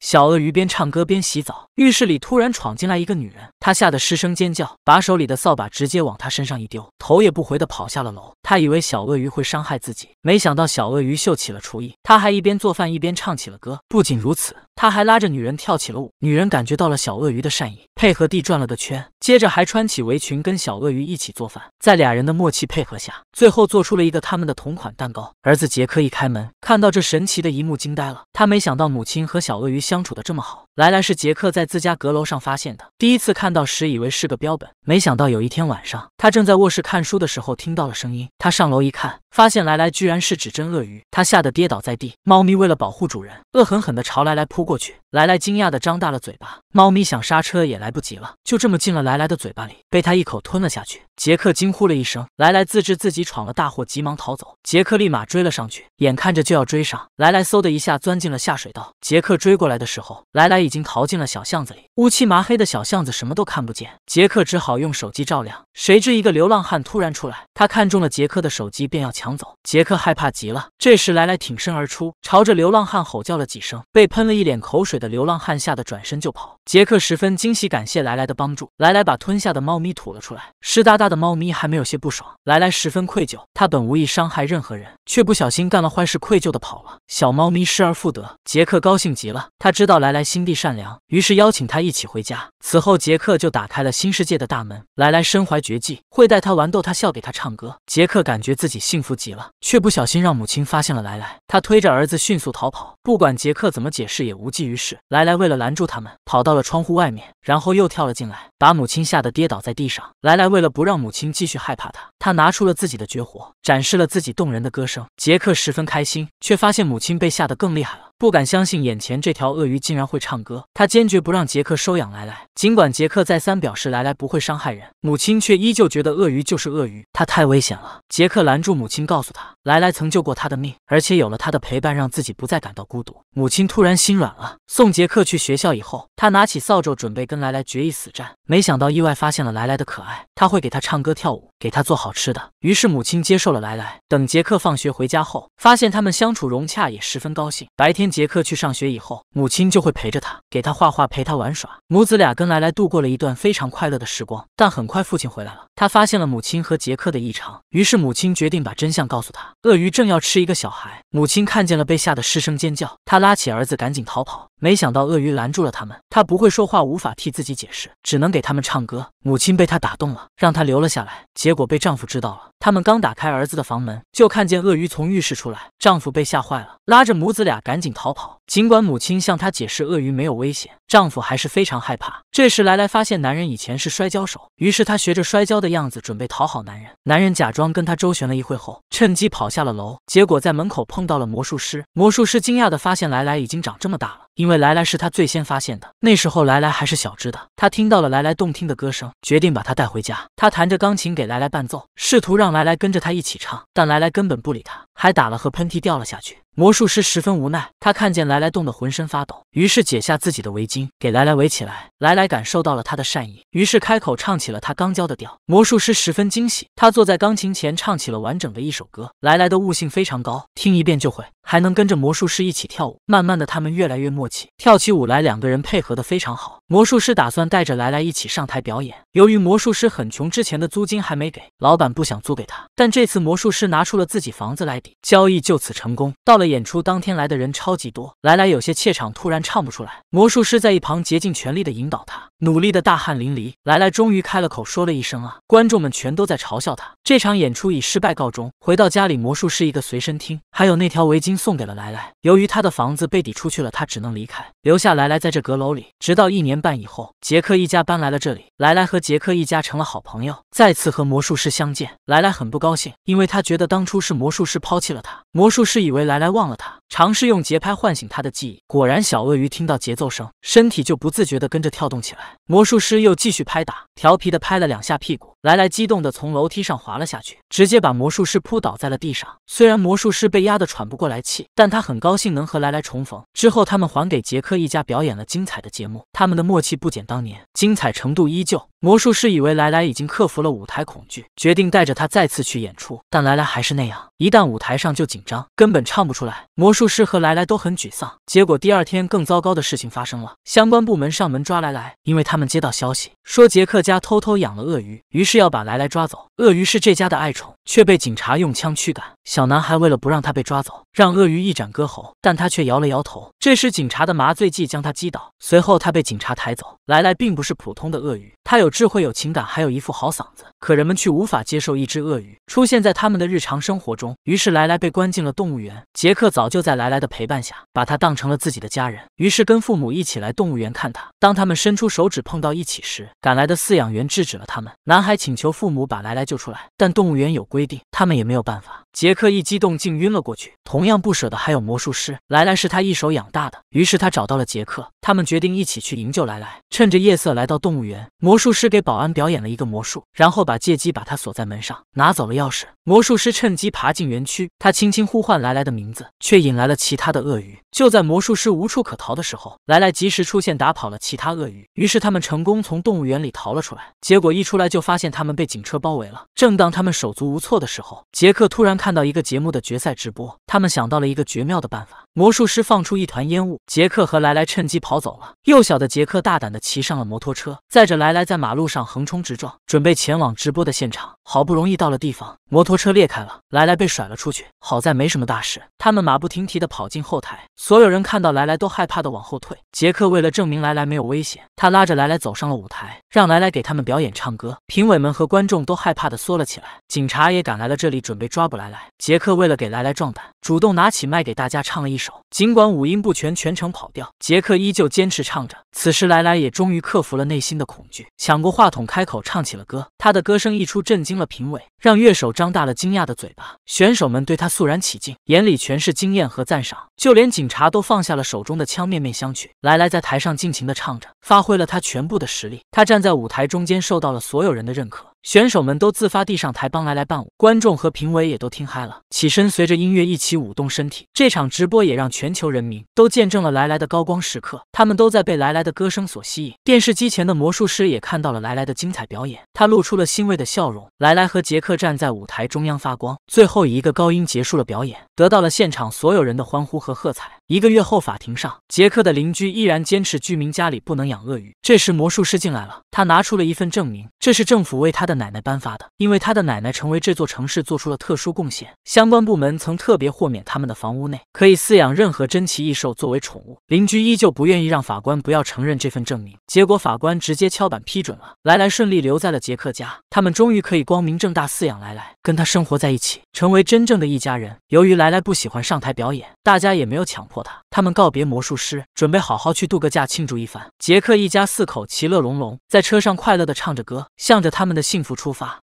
小鳄鱼边唱歌边洗澡，浴室里突然闯进来一个女人。他吓得失声尖叫，把手里的扫把直接往他身上一丢，头也不回的跑下了楼。他以为小鳄鱼会伤害自己，没想到小鳄鱼秀起了厨艺，他还一边做饭一边唱起了歌。不仅如此，他还拉着女人跳起了舞。女人感觉到了小鳄鱼的善意，配合地转了个圈，接着还穿起围裙跟小鳄鱼一起做饭。在俩人的默契配合下，最后做出了一个他们的同款蛋糕。儿子杰克一开门，看到这神奇的一幕，惊呆了。他没想到母亲和小鳄鱼相处的这么好。莱莱是杰克在自家阁楼上发现的。第一次看到时，以为是个标本，没想到有一天晚上，他正在卧室看书的时候，听到了声音。他上楼一看。发现来来居然是指针鳄鱼，他吓得跌倒在地。猫咪为了保护主人，恶狠狠地朝来来扑过去。来来惊讶地张大了嘴巴，猫咪想刹车也来不及了，就这么进了来来的嘴巴里，被他一口吞了下去。杰克惊呼了一声，来来自知自己闯了大祸，急忙逃走。杰克立马追了上去，眼看着就要追上来，来嗖的一下钻进了下水道。杰克追过来的时候，来来已经逃进了小巷子里，乌漆麻黑的小巷子什么都看不见。杰克只好用手机照亮。谁知一个流浪汉突然出来，他看中了杰克的手机，便要抢走。杰克害怕极了。这时来来挺身而出，朝着流浪汉吼叫了几声，被喷了一脸口水的流浪汉吓得转身就跑。杰克十分惊喜，感谢来来的帮助。来来把吞下的猫咪吐了出来，湿哒哒的猫咪还没有些不爽。来来十分愧疚，他本无意伤害任何人，却不小心干了坏事，愧疚的跑了。小猫咪失而复得，杰克高兴极了。他知道莱莱心地善良，于是邀请他一起回家。此后，杰克就打开了新世界的大门。莱莱身怀。绝技会带他玩，逗他笑，给他唱歌。杰克感觉自己幸福极了，却不小心让母亲发现了莱莱。他推着儿子迅速逃跑，不管杰克怎么解释也无济于事。莱莱为了拦住他们，跑到了窗户外面，然后又跳了进来，把母亲吓得跌倒在地上。莱莱为了不让母亲继续害怕他，他拿出了自己的绝活，展示了自己动人的歌声。杰克十分开心，却发现母亲被吓得更厉害了。不敢相信眼前这条鳄鱼竟然会唱歌，他坚决不让杰克收养来来。尽管杰克再三表示来来不会伤害人，母亲却依旧觉得鳄鱼就是鳄鱼，他太危险了。杰克拦住母亲，告诉他来来曾救过他的命，而且有了他的陪伴，让自己不再感到孤独。母亲突然心软了，送杰克去学校以后，他拿起扫帚准备跟来来决一死战，没想到意外发现了来来的可爱，他会给他唱歌跳舞，给他做好吃的。于是母亲接受了来来。等杰克放学回家后，发现他们相处融洽，也十分高兴。白天。杰克去上学以后，母亲就会陪着他，给他画画，陪他玩耍。母子俩跟来来度过了一段非常快乐的时光。但很快，父亲回来了，他发现了母亲和杰克的异常，于是母亲决定把真相告诉他。鳄鱼正要吃一个小孩，母亲看见了，被吓得失声尖叫，他拉起儿子赶紧逃跑。没想到鳄鱼拦住了他们，他不会说话，无法替自己解释，只能给他们唱歌。母亲被他打动了，让他留了下来。结果被丈夫知道了，他们刚打开儿子的房门，就看见鳄鱼从浴室出来，丈夫被吓坏了，拉着母子俩赶紧逃跑。尽管母亲向他解释鳄鱼没有危险，丈夫还是非常害怕。这时莱莱发现男人以前是摔跤手，于是他学着摔跤的样子准备讨好男人。男人假装跟他周旋了一会后，趁机跑下了楼，结果在门口碰到了魔术师。魔术师惊讶地发现莱莱已经长这么大了。因为来来是他最先发现的，那时候来来还是小只的。他听到了来来动听的歌声，决定把她带回家。他弹着钢琴给来来伴奏，试图让来来跟着他一起唱，但来来根本不理他，还打了和喷嚏掉了下去。魔术师十分无奈，他看见来来冻得浑身发抖，于是解下自己的围巾给来来围起来。来来感受到了他的善意，于是开口唱起了他刚教的调。魔术师十分惊喜，他坐在钢琴前唱起了完整的一首歌。来来的悟性非常高，听一遍就会，还能跟着魔术师一起跳舞。慢慢的，他们越来越默契，跳起舞来两个人配合的非常好。魔术师打算带着来来一起上台表演。由于魔术师很穷，之前的租金还没给，老板不想租给他。但这次魔术师拿出了自己房子来抵，交易就此成功。到了。演出当天来的人超级多，来来有些怯场，突然唱不出来。魔术师在一旁竭尽全力的引导他，努力的大汗淋漓。来来终于开了口，说了一声“啊”，观众们全都在嘲笑他。这场演出以失败告终。回到家里，魔术师一个随身听，还有那条围巾送给了来来。由于他的房子被抵出去了，他只能离开，留下来来在这阁楼里。直到一年半以后，杰克一家搬来了这里。莱莱和杰克一家成了好朋友，再次和魔术师相见，莱莱很不高兴，因为他觉得当初是魔术师抛弃了他。魔术师以为莱莱忘了他，尝试用节拍唤醒他的记忆。果然，小鳄鱼听到节奏声，身体就不自觉地跟着跳动起来。魔术师又继续拍打，调皮地拍了两下屁股。莱莱激动地从楼梯上滑了下去，直接把魔术师扑倒在了地上。虽然魔术师被压得喘不过来气，但他很高兴能和莱莱重逢。之后，他们还给杰克一家表演了精彩的节目，他们的默契不减当年，精彩程度一。救魔术师以为来来已经克服了舞台恐惧，决定带着他再次去演出，但来来还是那样，一旦舞台上就紧张，根本唱不出来。魔术师和来来都很沮丧。结果第二天更糟糕的事情发生了，相关部门上门抓来来，因为他们接到消息说杰克家偷偷养了鳄鱼，于是要把来来抓走。鳄鱼是这家的爱宠，却被警察用枪驱赶。小男孩为了不让他被抓走，让鳄鱼一展歌喉，但他却摇了摇头。这时警察的麻醉剂将他击倒，随后他被警察抬走。来来并不是普通的鳄鱼。他有智慧，有情感，还有一副好嗓子，可人们却无法接受一只鳄鱼出现在他们的日常生活中。于是，莱莱被关进了动物园。杰克早就在莱莱的陪伴下，把他当成了自己的家人，于是跟父母一起来动物园看他。当他们伸出手指碰到一起时，赶来的饲养员制止了他们。男孩请求父母把莱莱救出来，但动物园有规定，他们也没有办法。杰克一激动，竟晕了过去。同样不舍的还有魔术师，莱莱是他一手养大的，于是他找到了杰克。他们决定一起去营救来来，趁着夜色来到动物园。魔术师给保安表演了一个魔术，然后把借机把他锁在门上，拿走了钥匙。魔术师趁机爬进园区，他轻轻呼唤来来的名字，却引来了其他的鳄鱼。就在魔术师无处可逃的时候，来来及时出现，打跑了其他鳄鱼。于是他们成功从动物园里逃了出来。结果一出来就发现他们被警车包围了。正当他们手足无措的时候，杰克突然看到一个节目的决赛直播，他们想到了一个绝妙的办法。魔术师放出一团烟雾，杰克和来来趁机跑走了。幼小的杰克大胆地骑上了摩托车，载着来来在马路上横冲直撞，准备前往直播的现场。好不容易到了地方，摩托。车裂开了，来来被甩了出去，好在没什么大事。他们马不停蹄的跑进后台，所有人看到来来都害怕的往后退。杰克为了证明来来没有危险，他拉着来来走上了舞台，让来来给他们表演唱歌。评委们和观众都害怕的缩了起来。警察也赶来了这里，准备抓捕来来。杰克为了给来来壮胆，主动拿起麦给大家唱了一首，尽管五音不全，全程跑调，杰克依旧坚持唱着。此时来来也终于克服了内心的恐惧，抢过话筒开口唱起了歌。他的歌声一出，震惊了评委，让乐手张大。了惊讶的嘴巴，选手们对他肃然起敬，眼里全是惊艳和赞赏，就连警察都放下了手中的枪，面面相觑。来来在台上尽情的唱着，发挥了他全部的实力。他站在舞台中间，受到了所有人的认可。选手们都自发地上台帮来来伴舞，观众和评委也都听嗨了，起身随着音乐一起舞动身体。这场直播也让全球人民都见证了来来的高光时刻，他们都在被来来的歌声所吸引。电视机前的魔术师也看到了来来的精彩表演，他露出了欣慰的笑容。来来和杰克站在舞台中央发光，最后以一个高音结束了表演，得到了现场所有人的欢呼和喝彩。一个月后，法庭上，杰克的邻居依然坚持居民家里不能养鳄鱼。这时，魔术师进来了，他拿出了一份证明，这是政府为他的奶奶颁发的，因为他的奶奶成为这座城市做出了特殊贡献，相关部门曾特别豁免他们的房屋内可以饲养任何珍奇异兽作为宠物。邻居依旧不愿意让法官不要承认这份证明，结果法官直接敲板批准了，来来顺利留在了杰克家，他们终于可以光明正大饲养来来，跟他生活在一起，成为真正的一家人。由于来来不喜欢上台表演，大家也没有强迫。他，他们告别魔术师，准备好好去度个假，庆祝一番。杰克一家四口其乐融融，在车上快乐地唱着歌，向着他们的幸福出发。